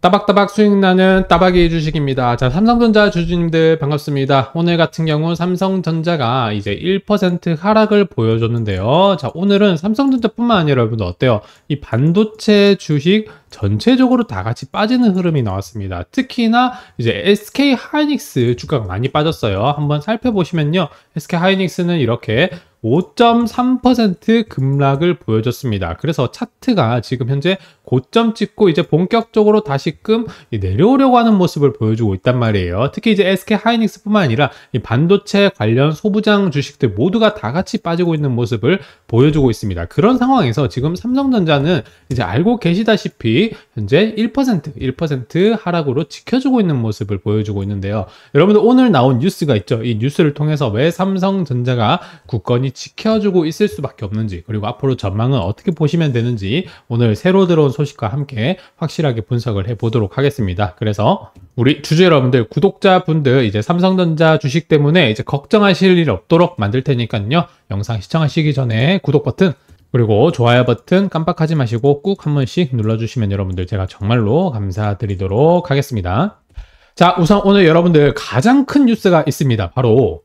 따박따박 수익나는 따박이 주식입니다. 자, 삼성전자 주주님들 반갑습니다. 오늘 같은 경우 삼성전자가 이제 1% 하락을 보여줬는데요. 자, 오늘은 삼성전자뿐만 아니라 여러분들 어때요? 이 반도체 주식 전체적으로 다 같이 빠지는 흐름이 나왔습니다. 특히나 이제 SK 하이닉스 주가가 많이 빠졌어요. 한번 살펴보시면요. SK 하이닉스는 이렇게 5.3% 급락을 보여줬습니다. 그래서 차트가 지금 현재 고점 찍고 이제 본격적으로 다시금 내려오려고 하는 모습을 보여주고 있단 말이에요. 특히 이제 SK 하이닉스뿐만 아니라 반도체 관련 소부장 주식들 모두가 다 같이 빠지고 있는 모습을 보여주고 있습니다. 그런 상황에서 지금 삼성전자는 이제 알고 계시다시피 현재 1% 1% 하락으로 지켜주고 있는 모습을 보여주고 있는데요. 여러분들 오늘 나온 뉴스가 있죠. 이 뉴스를 통해서 왜 삼성전자가 국건이 지켜주고 있을 수밖에 없는지 그리고 앞으로 전망은 어떻게 보시면 되는지 오늘 새로 들어온 소식과 함께 확실하게 분석을 해보도록 하겠습니다. 그래서 우리 주주 여러분들 구독자분들 이제 삼성전자 주식 때문에 이제 걱정하실 일 없도록 만들 테니까요. 영상 시청하시기 전에 구독 버튼 그리고 좋아요 버튼 깜빡하지 마시고 꾹 한 번씩 눌러주시면 여러분들 제가 정말로 감사드리도록 하겠습니다. 자, 우선 오늘 여러분들 가장 큰 뉴스가 있습니다. 바로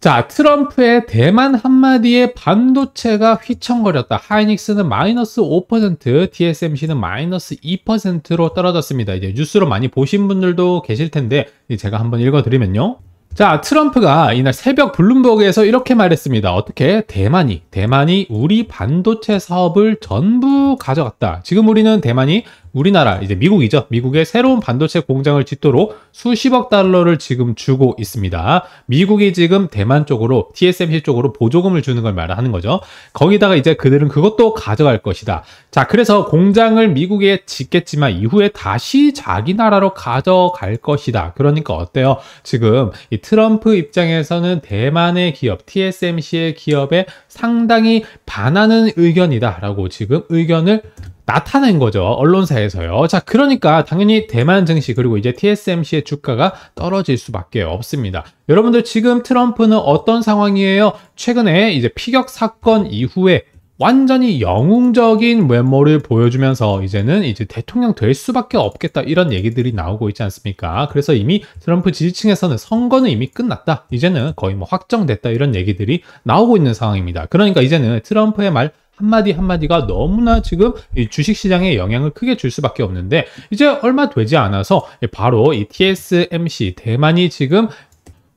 자, 트럼프의 대만 한마디에 반도체가 휘청거렸다. 하이닉스는 마이너스 5%, TSMC는 마이너스 2%로 떨어졌습니다. 이제 뉴스로 많이 보신 분들도 계실 텐데 제가 한번 읽어드리면요. 자, 트럼프가 이날 새벽 블룸버그에서 이렇게 말했습니다. 어떻게? 대만이, 대만이 우리 반도체 사업을 전부 가져갔다. 지금 우리는 대만이 우리나라 이제 미국이죠. 미국의 새로운 반도체 공장을 짓도록 수십억 달러를 지금 주고 있습니다. 미국이 지금 대만 쪽으로 TSMC 쪽으로 보조금을 주는 걸 말하는 거죠. 거기다가 이제 그들은 그것도 가져갈 것이다. 자, 그래서 공장을 미국에 짓겠지만 이후에 다시 자기 나라로 가져갈 것이다. 그러니까 어때요? 지금 이 트럼프 입장에서는 대만의 기업, TSMC의 기업에 상당히 반하는 의견이다라고 지금 의견을 나타낸 거죠. 언론사에서요. 자, 그러니까 당연히 대만 증시 그리고 이제 TSMC의 주가가 떨어질 수밖에 없습니다. 여러분들 지금 트럼프는 어떤 상황이에요? 최근에 이제 피격 사건 이후에 완전히 영웅적인 외모를 보여주면서 이제는 이제 대통령 될 수밖에 없겠다 이런 얘기들이 나오고 있지 않습니까? 그래서 이미 트럼프 지지층에서는 선거는 이미 끝났다. 이제는 거의 뭐 확정됐다 이런 얘기들이 나오고 있는 상황입니다. 그러니까 이제는 트럼프의 말 한마디 한마디가 너무나 지금 주식시장에 영향을 크게 줄 수밖에 없는데 이제 얼마 되지 않아서 바로 이 TSMC 대만이 지금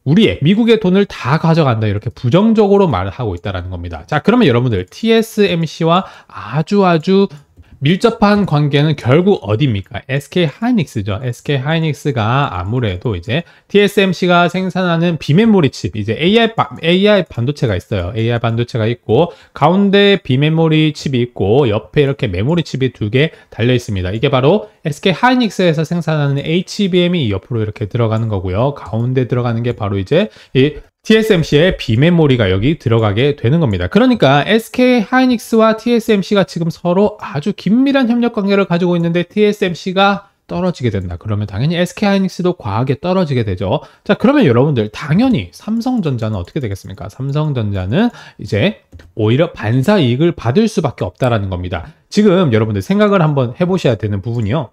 우리의 미국의 돈을 다 가져간다 이렇게 부정적으로 말하고 을있다는 겁니다. 자 그러면 여러분들 TSMC와 아주 아주 밀접한 관계는 결국 어디입니까? SK 하이닉스죠. SK 하이닉스가 아무래도 이제 TSMC가 생산하는 비메모리 칩, 이제 AI, AI 반도체가 있어요. AI 반도체가 있고, 가운데 비메모리 칩이 있고, 옆에 이렇게 메모리 칩이 두 개 달려 있습니다. 이게 바로 SK 하이닉스에서 생산하는 HBM이 옆으로 이렇게 들어가는 거고요. 가운데 들어가는 게 바로 이제 이 TSMC의 비메모리가 여기 들어가게 되는 겁니다. 그러니까 SK 하이닉스와 TSMC가 지금 서로 아주 긴밀한 협력 관계를 가지고 있는데 TSMC가 떨어지게 된다. 그러면 당연히 SK 하이닉스도 과하게 떨어지게 되죠. 자, 그러면 여러분들 당연히 삼성전자는 어떻게 되겠습니까? 삼성전자는 이제 오히려 반사 이익을 받을 수밖에 없다라는 겁니다. 지금 여러분들 생각을 한번 해보셔야 되는 부분이요.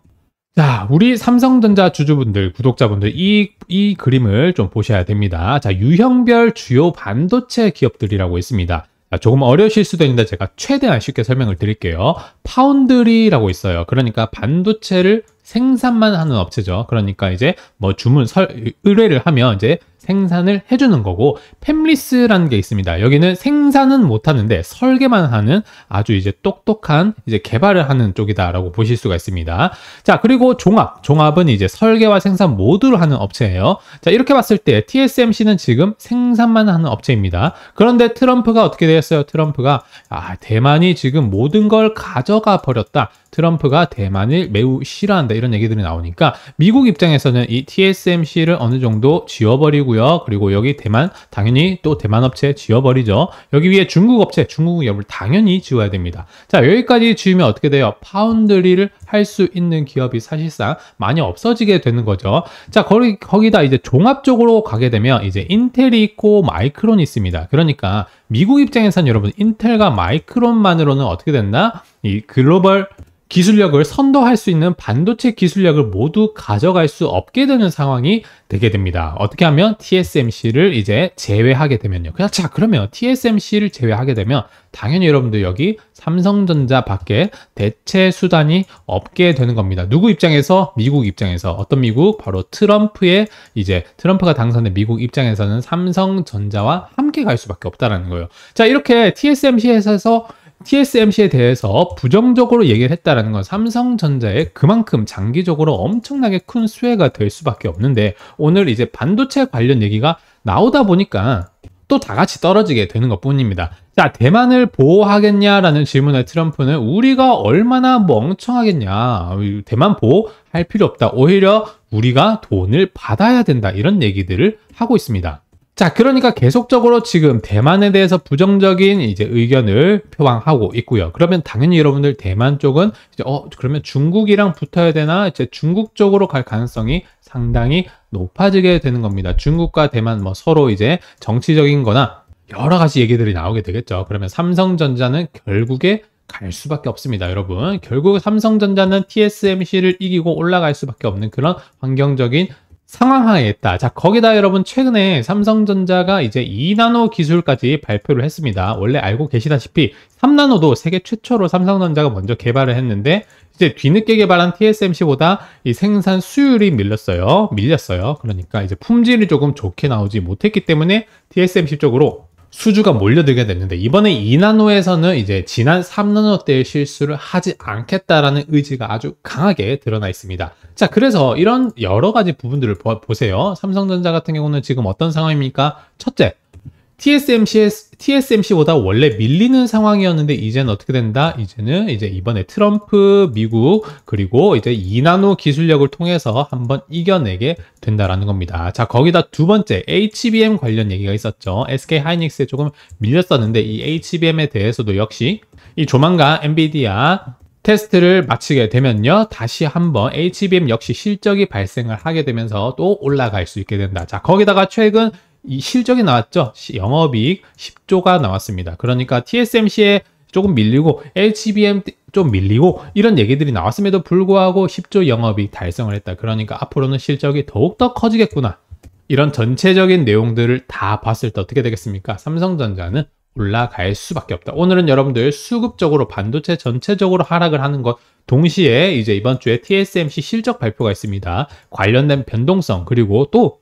자, 우리 삼성전자 주주분들, 구독자분들, 이, 이 그림을 좀 보셔야 됩니다. 자, 유형별 주요 반도체 기업들이라고 있습니다. 자, 조금 어려우실 수도 있는데 제가 최대한 쉽게 설명을 드릴게요. 파운드리라고 있어요. 그러니까 반도체를 생산만 하는 업체죠. 그러니까 이제 뭐 주문 설, 의뢰를 하면 이제 생산을 해주는 거고 팸리스라는 게 있습니다. 여기는 생산은 못하는데 설계만 하는 아주 이제 똑똑한 이제 개발을 하는 쪽이다라고 보실 수가 있습니다. 자 그리고 종합 종합은 이제 설계와 생산 모두를 하는 업체예요. 자 이렇게 봤을 때 TSMC는 지금 생산만 하는 업체입니다. 그런데 트럼프가 어떻게 되었어요? 트럼프가 아 대만이 지금 모든 걸 가져가 버렸다. 트럼프가 대만을 매우 싫어한다 이런 얘기들이 나오니까 미국 입장에서는 이 TSMC를 어느 정도 지워버리고 되고요. 그리고 여기 대만 당연히 또 대만 업체 지워버리죠. 여기 위에 중국 업체 중국 기업을 당연히 지워야 됩니다. 자 여기까지 지우면 어떻게 돼요? 파운드리를 할 수 있는 기업이 사실상 많이 없어지게 되는 거죠. 자 거기, 거기다 이제 종합적으로 가게 되면 이제 인텔이 있고 마이크론이 있습니다. 그러니까 미국 입장에선 여러분 인텔과 마이크론만으로는 어떻게 됐나? 이 글로벌 기술력을 선도할 수 있는 반도체 기술력을 모두 가져갈 수 없게 되는 상황이 되게 됩니다. 어떻게 하면 TSMC를 이제 제외하게 되면요. 그냥 자 그러면 TSMC를 제외하게 되면 당연히 여러분들 여기 삼성전자 밖에 대체 수단이 없게 되는 겁니다. 누구 입장에서? 미국 입장에서. 어떤 미국? 바로 트럼프의 이제 트럼프가 당선된 미국 입장에서는 삼성전자와 함께 갈 수밖에 없다라는 거예요. 자 이렇게 TSMC에서 TSMC에 대해서 부정적으로 얘기를 했다는건 삼성전자에 그만큼 장기적으로 엄청나게 큰 수혜가 될 수밖에 없는데 오늘 이제 반도체 관련 얘기가 나오다 보니까 또 다 같이 떨어지게 되는 것 뿐입니다. 자, 대만을 보호하겠냐라는 질문에 트럼프는 우리가 얼마나 멍청하겠냐. 대만 보호할 필요 없다. 오히려 우리가 돈을 받아야 된다. 이런 얘기들을 하고 있습니다. 자, 그러니까 계속적으로 지금 대만에 대해서 부정적인 이제 의견을 표방하고 있고요. 그러면 당연히 여러분들 대만 쪽은 이제 어 그러면 중국이랑 붙어야 되나 이제 중국 쪽으로 갈 가능성이 상당히 높아지게 되는 겁니다. 중국과 대만 뭐 서로 이제 정치적인거나 여러 가지 얘기들이 나오게 되겠죠. 그러면 삼성전자는 결국에 갈 수밖에 없습니다 여러분 결국 삼성전자는 TSMC를 이기고 올라갈 수밖에 없는 그런 환경적인 상황하에 했다. 자, 거기다 여러분 최근에 삼성전자가 이제 2나노 기술까지 발표를 했습니다. 원래 알고 계시다시피 3나노도 세계 최초로 삼성전자가 먼저 개발을 했는데 이제 뒤늦게 개발한 TSMC보다 이 생산 수율이 밀렸어요. 밀렸어요. 그러니까 이제 품질이 조금 좋게 나오지 못했기 때문에 TSMC 쪽으로 수주가 몰려들게 됐는데 이번에 2나노에서는 이제 지난 3나노 때의 실수를 하지 않겠다라는 의지가 아주 강하게 드러나 있습니다. 자 그래서 이런 여러 가지 부분들을 보, 보세요. 삼성전자 같은 경우는 지금 어떤 상황입니까? 첫째, t s m c TSMC보다 원래 밀리는 상황이었는데 이제는 어떻게 된다? 이제는 이제 이번에 트럼프, 미국 그리고 이제 2나노 기술력을 통해서 한번 이겨내게 된다라는 겁니다. 자 거기다 두 번째 HBM 관련 얘기가 있었죠. SK 하이닉스에 조금 밀렸었는데 이 HBM에 대해서도 역시 이 조만간 엔비디아 테스트를 마치게 되면요 다시 한번 HBM 역시 실적이 발생을 하게 되면서 또 올라갈 수 있게 된다 자 거기다가 최근 이 실적이 나왔죠. 영업이익 10조가 나왔습니다. 그러니까 TSMC에 조금 밀리고 l g b m 좀 밀리고 이런 얘기들이 나왔음에도 불구하고 10조 영업이익 달성을 했다. 그러니까 앞으로는 실적이 더욱더 커지겠구나. 이런 전체적인 내용들을 다 봤을 때 어떻게 되겠습니까? 삼성전자는 올라갈 수밖에 없다. 오늘은 여러분들 수급적으로 반도체 전체적으로 하락을 하는 것 동시에 이제 이번 주에 TSMC 실적 발표가 있습니다. 관련된 변동성 그리고 또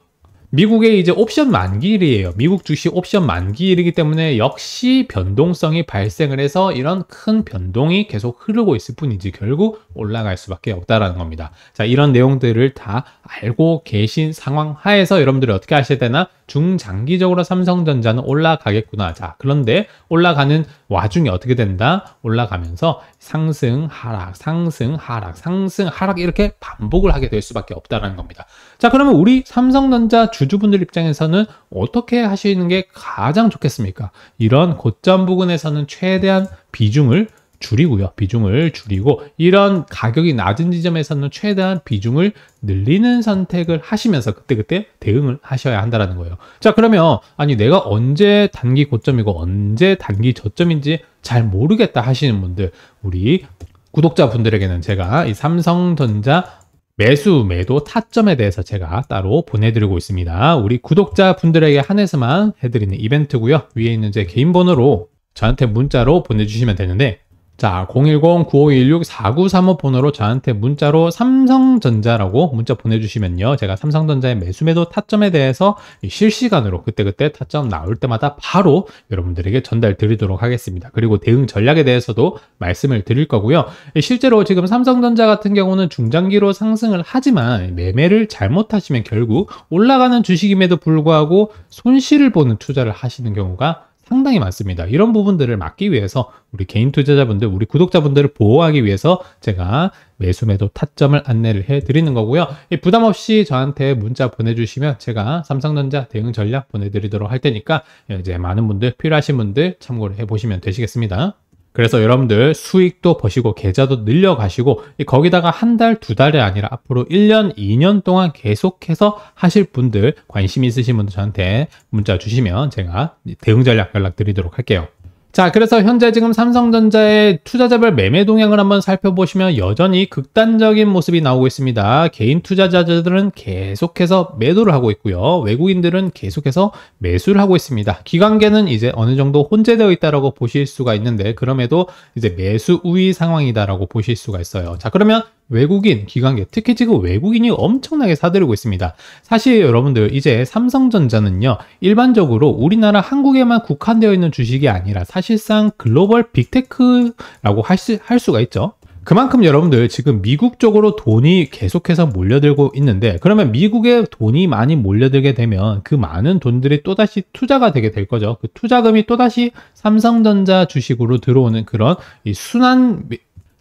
미국의 이제 옵션 만기일이에요. 미국 주식 옵션 만기일이기 때문에 역시 변동성이 발생을 해서 이런 큰 변동이 계속 흐르고 있을 뿐이지 결국 올라갈 수밖에 없다라는 겁니다. 자, 이런 내용들을 다 알고 계신 상황 하에서 여러분들이 어떻게 하셔야 되나? 중장기적으로 삼성전자는 올라가겠구나. 자, 그런데 올라가는 와중에 어떻게 된다? 올라가면서 상승, 하락, 상승, 하락, 상승, 하락 이렇게 반복을 하게 될 수밖에 없다는 겁니다. 자, 그러면 우리 삼성전자 주주분들 입장에서는 어떻게 하시는 게 가장 좋겠습니까? 이런 고점 부근에서는 최대한 비중을 줄이고요. 비중을 줄이고 이런 가격이 낮은 지점에서는 최대한 비중을 늘리는 선택을 하시면서 그때그때 대응을 하셔야 한다는 거예요. 자 그러면 아니 내가 언제 단기 고점이고 언제 단기 저점인지 잘 모르겠다 하시는 분들 우리 구독자분들에게는 제가 이 삼성전자 매수 매도 타점에 대해서 제가 따로 보내드리고 있습니다. 우리 구독자분들에게 한해서만 해드리는 이벤트고요. 위에 있는 제 개인 번호로 저한테 문자로 보내주시면 되는데 자, 010-9516-4935 번호로 저한테 문자로 삼성전자라고 문자 보내주시면요. 제가 삼성전자의 매수매도 타점에 대해서 실시간으로 그때그때 타점 나올 때마다 바로 여러분들에게 전달 드리도록 하겠습니다. 그리고 대응 전략에 대해서도 말씀을 드릴 거고요. 실제로 지금 삼성전자 같은 경우는 중장기로 상승을 하지만 매매를 잘못하시면 결국 올라가는 주식임에도 불구하고 손실을 보는 투자를 하시는 경우가 상당히 많습니다. 이런 부분들을 막기 위해서 우리 개인 투자자분들, 우리 구독자분들을 보호하기 위해서 제가 매수 매도 타점을 안내를 해드리는 거고요. 부담 없이 저한테 문자 보내주시면 제가 삼성전자 대응 전략 보내드리도록 할 테니까 이제 많은 분들 필요하신 분들 참고를 해보시면 되시겠습니다. 그래서 여러분들 수익도 버시고 계좌도 늘려가시고 거기다가 한 달, 두 달이 아니라 앞으로 1년, 2년 동안 계속해서 하실 분들 관심 있으신 분들 저한테 문자 주시면 제가 대응 전략 연락 드리도록 할게요. 자, 그래서 현재 지금 삼성전자의 투자자별 매매 동향을 한번 살펴보시면 여전히 극단적인 모습이 나오고 있습니다. 개인 투자자들은 계속해서 매도를 하고 있고요. 외국인들은 계속해서 매수를 하고 있습니다. 기관계는 이제 어느 정도 혼재되어 있다라고 보실 수가 있는데 그럼에도 이제 매수 우위 상황이다라고 보실 수가 있어요. 자, 그러면 외국인 기관계, 특히 지금 외국인이 엄청나게 사들이고 있습니다. 사실 여러분들 이제 삼성전자는요, 일반적으로 우리나라 한국에만 국한되어 있는 주식이 아니라 사실상 글로벌 빅테크라고 할, 수, 할 수가 있죠. 그만큼 여러분들 지금 미국 쪽으로 돈이 계속해서 몰려들고 있는데 그러면 미국에 돈이 많이 몰려들게 되면 그 많은 돈들이 또다시 투자가 되게 될 거죠. 그 투자금이 또다시 삼성전자 주식으로 들어오는 그런 이 순환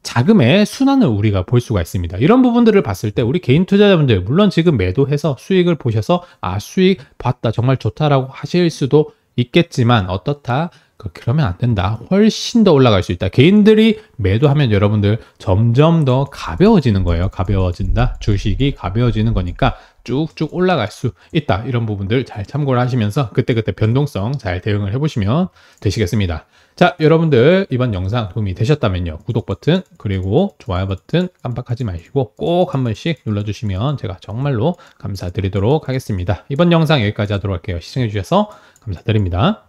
자금의 순환을 우리가 볼 수가 있습니다. 이런 부분들을 봤을 때 우리 개인 투자자분들 물론 지금 매도해서 수익을 보셔서 아 수익 봤다 정말 좋다라고 하실 수도 있겠지만 어떻다 그렇게 하면 안 된다. 훨씬 더 올라갈 수 있다. 개인들이 매도하면 여러분들 점점 더 가벼워지는 거예요. 가벼워진다. 주식이 가벼워지는 거니까 쭉쭉 올라갈 수 있다. 이런 부분들 잘 참고를 하시면서 그때그때 변동성 잘 대응을 해보시면 되시겠습니다. 자, 여러분들 이번 영상 도움이 되셨다면요. 구독 버튼 그리고 좋아요 버튼 깜빡하지 마시고 꼭 한 번씩 눌러주시면 제가 정말로 감사드리도록 하겠습니다. 이번 영상 여기까지 하도록 할게요. 시청해주셔서 감사드립니다.